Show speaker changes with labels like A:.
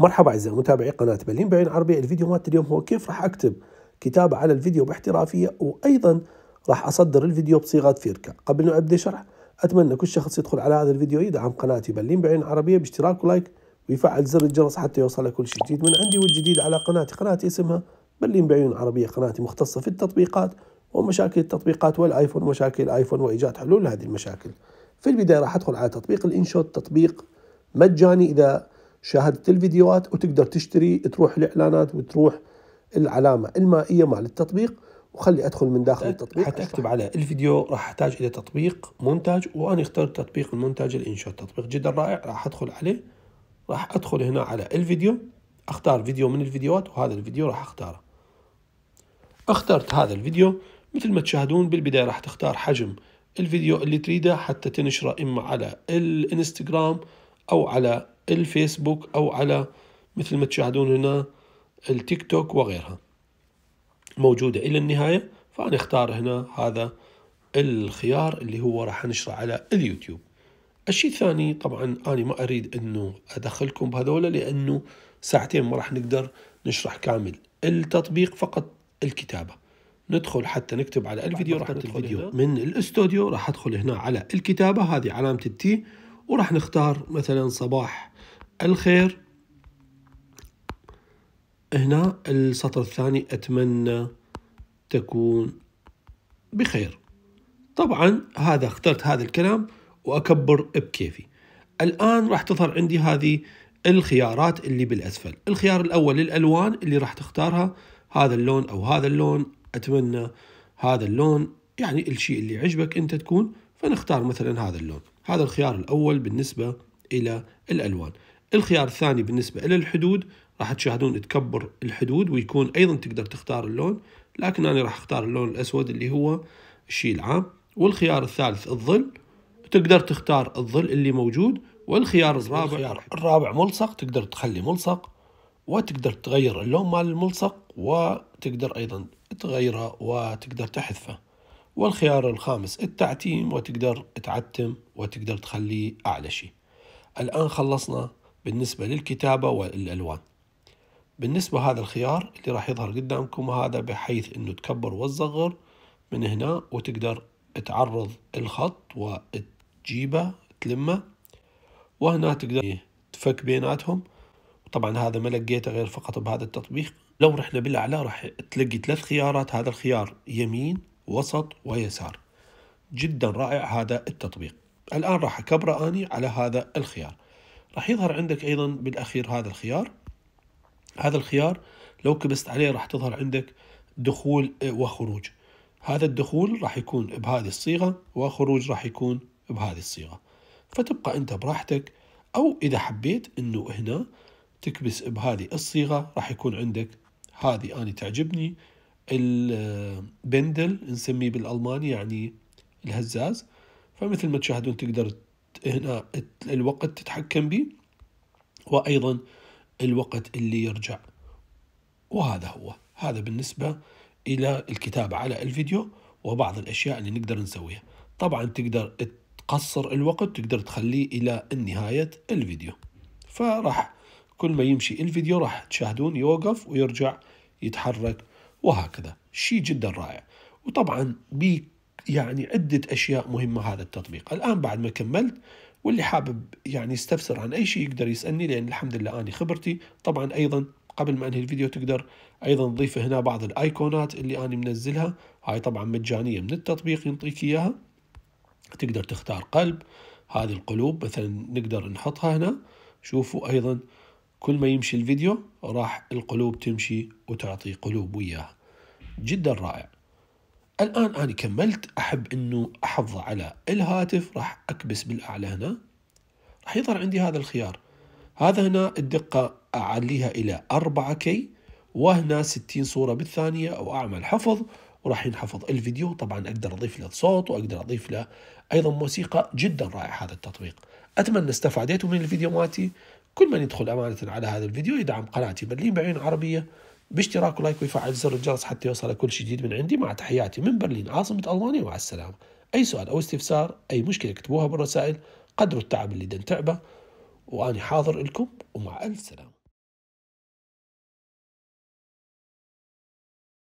A: مرحبا اعزائي متابعي قناه بلين بعين عربي الفيديو مالت اليوم هو كيف راح اكتب كتابه على الفيديو باحترافيه وايضا راح اصدر الفيديو بصيغه فيركا قبل ما ابدا شرح اتمنى كل شخص يدخل على هذا الفيديو يدعم قناتي بلين بعين عربيه باشتراك ولايك ويفعل زر الجرس حتى يوصل كل شيء جديد من عندي والجديد على قناتي قناتي اسمها بلين بعيون عربيه قناتي مختصه في التطبيقات ومشاكل التطبيقات والايفون ومشاكل الايفون وايجاد حلول لهذه المشاكل في البدايه راح ادخل على تطبيق الانشوت تطبيق مجاني اذا شاهدت الفيديوهات وتقدر تشتري تروح الاعلانات وتروح العلامه المائيه مال التطبيق وخلي ادخل من داخل التطبيق حتكتب على الفيديو راح احتاج الى تطبيق مونتاج وانا اخترت تطبيق المونتاج الانشوت تطبيق جدا رائع راح ادخل عليه راح ادخل هنا على الفيديو اختار فيديو من الفيديوهات وهذا الفيديو راح اختاره اخترت هذا الفيديو مثل ما تشاهدون بالبدايه راح تختار حجم الفيديو اللي تريده حتى تنشره اما على الانستغرام او على الفيسبوك أو على مثل ما تشاهدون هنا التيك توك وغيرها موجودة إلى النهاية فنختار هنا هذا الخيار اللي هو راح نشره على اليوتيوب الشيء الثاني طبعا أنا ما أريد أنه أدخلكم بهذولا لأنه ساعتين ما راح نقدر نشرح كامل التطبيق فقط الكتابة ندخل حتى نكتب على الفيديو راح ندخل الفيديو هنا. من الاستوديو راح أدخل هنا على الكتابة هذه علامة التي وراح نختار مثلا صباح الخير هنا السطر الثاني أتمنى تكون بخير طبعا هذا اخترت هذا الكلام وأكبر بكيفي الآن راح تظهر عندي هذه الخيارات اللي بالأسفل الخيار الأول للألوان اللي راح تختارها هذا اللون أو هذا اللون أتمنى هذا اللون يعني الشيء اللي عجبك أنت تكون فنختار مثلا هذا اللون هذا الخيار الأول بالنسبة إلى الألوان الخيار الثاني بالنسبة إلى الحدود راح تشاهدون تكبر الحدود ويكون أيضا تقدر تختار اللون لكن أنا راح أختار اللون الأسود اللي هو الشيء العام والخيار الثالث الظل تقدر تختار الظل اللي موجود والخيار الرابع الخيار الرابع ملصق تقدر تخلي ملصق وتقدر تغير اللون مال الملصق وتقدر أيضا تغيره وتقدر تحذفه والخيار الخامس التعتيم وتقدر تعتم وتقدر تخليه أعلى شيء الآن خلصنا بالنسبة للكتابة والألوان بالنسبة هذا الخيار اللي راح يظهر قدامكم هذا بحيث انه تكبر وتصغر من هنا وتقدر تعرض الخط وتجيبه تلمه وهنا تقدر تفك بيناتهم طبعا هذا ما لقيته غير فقط بهذا التطبيق لو رحنا بالاعلى راح تلقي ثلاث خيارات هذا الخيار يمين وسط ويسار جدا رائع هذا التطبيق الان راح اكبره اني على هذا الخيار راح يظهر عندك أيضا بالأخير هذا الخيار هذا الخيار لو كبست عليه راح تظهر عندك دخول وخروج هذا الدخول راح يكون بهذه الصيغة وخروج راح يكون بهذه الصيغة فتبقى أنت براحتك أو إذا حبيت أنه هنا تكبس بهذه الصيغة راح يكون عندك هذه أنا تعجبني البندل نسميه بالألماني يعني الهزاز فمثل ما تشاهدون تقدر هنا الوقت تتحكم به وأيضا الوقت اللي يرجع وهذا هو هذا بالنسبة إلى الكتابة على الفيديو وبعض الأشياء اللي نقدر نسويها طبعا تقدر تقصر الوقت تقدر تخليه إلى نهاية الفيديو فراح كل ما يمشي الفيديو راح تشاهدون يوقف ويرجع يتحرك وهكذا شيء جدا رائع وطبعا بيك يعني عدة أشياء مهمة هذا التطبيق الآن بعد ما كملت واللي حابب يعني يستفسر عن أي شيء يقدر يسألني لأن الحمد لله أنا خبرتي طبعا أيضا قبل ما أنهي الفيديو تقدر أيضا نضيف هنا بعض الأيقونات اللي أنا منزلها هاي طبعا مجانية من التطبيق ينطيك إياها تقدر تختار قلب هذه القلوب مثلا نقدر نحطها هنا شوفوا أيضا كل ما يمشي الفيديو راح القلوب تمشي وتعطي قلوب وياها جدا رائع الآن أنا كملت أحب أنه احظى على الهاتف راح أكبس بالأعلى هنا راح يظهر عندي هذا الخيار هذا هنا الدقة أعليها إلى 4 كي وهنا 60 صورة بالثانية أو أعمل حفظ وراح ينحفظ الفيديو طبعا أقدر أضيف له صوت وأقدر أضيف له أيضا موسيقى جدا رائع هذا التطبيق أتمنى استفاديتوا من الفيديو مالتي كل من يدخل أمانة على هذا الفيديو يدعم قناتي برلين بعين عربية باشتراك ولايك ويفعل زر الجرس حتى يوصل كل جديد من عندي مع تحياتي من برلين عاصمة ألمانيا مع السلامة أي سؤال أو استفسار أي مشكلة اكتبوها بالرسائل قدروا التعب اللي تعبه وأنا حاضر لكم ومع ألف سلامة